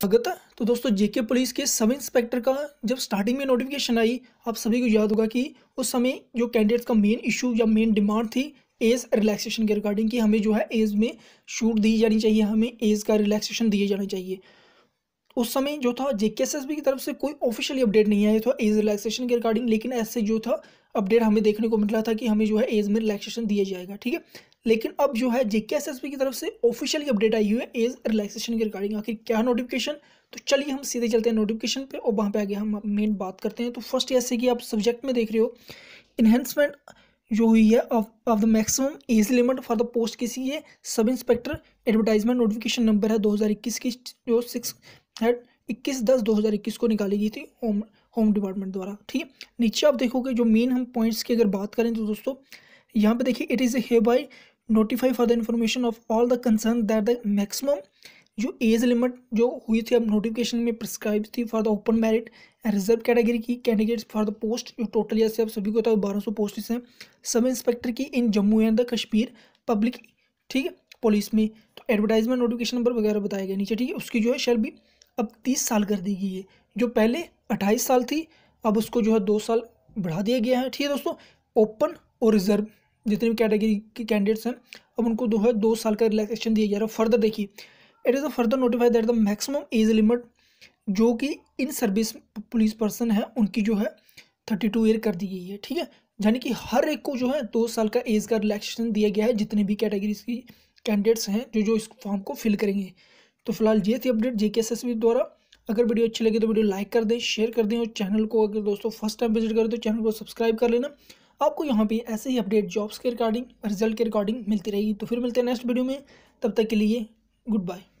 स्वागत है तो दोस्तों जेके पुलिस के सब इंस्पेक्टर का जब स्टार्टिंग में नोटिफिकेशन आई आप सभी को याद होगा कि उस समय जो कैंडिडेट्स का मेन इशू या मेन डिमांड थी एज रिलैक्सेशन के रिगार्डिंग कि हमें जो है एज में छूट दी जानी चाहिए हमें एज का रिलैक्सेशन दिए जाना चाहिए उस समय जो था जे की तरफ से कोई ऑफिशियली अपडेट नहीं आया था एज रिलैक्सेशन के रिगार्डिंग लेकिन ऐसे जो था अपडेट हमें देखने को मिल रहा था कि हमें जो है एज में रिलैक्सेशन दिया जाएगा ठीक है लेकिन अब जो है जेके एस एस की तरफ से ऑफिशियली अपडेट आई हुई है एज रिलैक्सेशन के रिगार्डिंग आखिर क्या नोटिफिकेशन तो चलिए हम सीधे चलते हैं नोटिफिकेशन पे और वहाँ पे आगे हम मेन बात करते हैं तो फर्स्ट जैसे कि आप सब्जेक्ट में देख रहे हो इन्हेंसमेंट जो हुई है of the maximum age limit for the post किसी ये sub inspector advertisement notification number है दो की जो सिक्स है इक्कीस दस दो हज़ार इक्कीस को निकाली गई थी होम होम डिपार्टमेंट द्वारा ठीक है नीचे आप देखोगे जो मेन हम पॉइंट्स की अगर बात करें तो दोस्तों यहाँ पे देखिए it is a by notify for the information of all the concern that the maximum जो एज लिमिट जो हुई थी अब नोटिफिकेशन में प्रिस्क्राइब थी for the open merit reserve category की कैंडिडेट्स फॉर द पोस्ट जो टोटल ऐसे अब सभी को था बारह सौ पोस्ट हैं सब इंस्पेक्टर की in Jammu and the Kashmir public ठीक है पुलिस में तो एडवर्टाइजमेंट नोटिफिकेशन नंबर वगैरह बताया गया नीचे ठीक है उसकी जो है शेल भी अब तीस साल कर दी गई है जो पहले अट्ठाईस साल थी अब उसको जो है दो साल बढ़ा दिया गया है ठीक है दोस्तों ओपन और रिजर्व जितने भी कैटेगरी के कैंडिडेट्स हैं अब उनको जो है दो साल का रिलैक्सेशन दिया जा रहा है फर्दर देखिए it is a further notify that the maximum age limit जो कि इन सर्विस पुलिस पर्सन है उनकी जो है थर्टी टू ईयर कर दी गई है ठीक है यानी कि हर एक को जो है दो साल का एज का रिलैक्सेशन दिया गया है जितने भी कैटेगरीज की कैंडिडेट्स हैं जो जो इस फॉर्म को फिल करेंगे तो फिलहाल ये थी अपडेट जे के एस एस बी द्वारा अगर वीडियो अच्छी लगे तो वीडियो लाइक कर दें शेयर कर दें और चैनल को अगर दोस्तों फर्स्ट टाइम विजिट करें तो चैनल को सब्सक्राइब कर लेना आपको यहाँ पे ऐसे ही अपडेट जॉब्स के रिगार्डिंग रिजल्ट के रिगार्डिंग मिलती रहेगी तो फिर मिलते हैं नेक्स्ट वीडियो में तब तक के लिए गुड बाय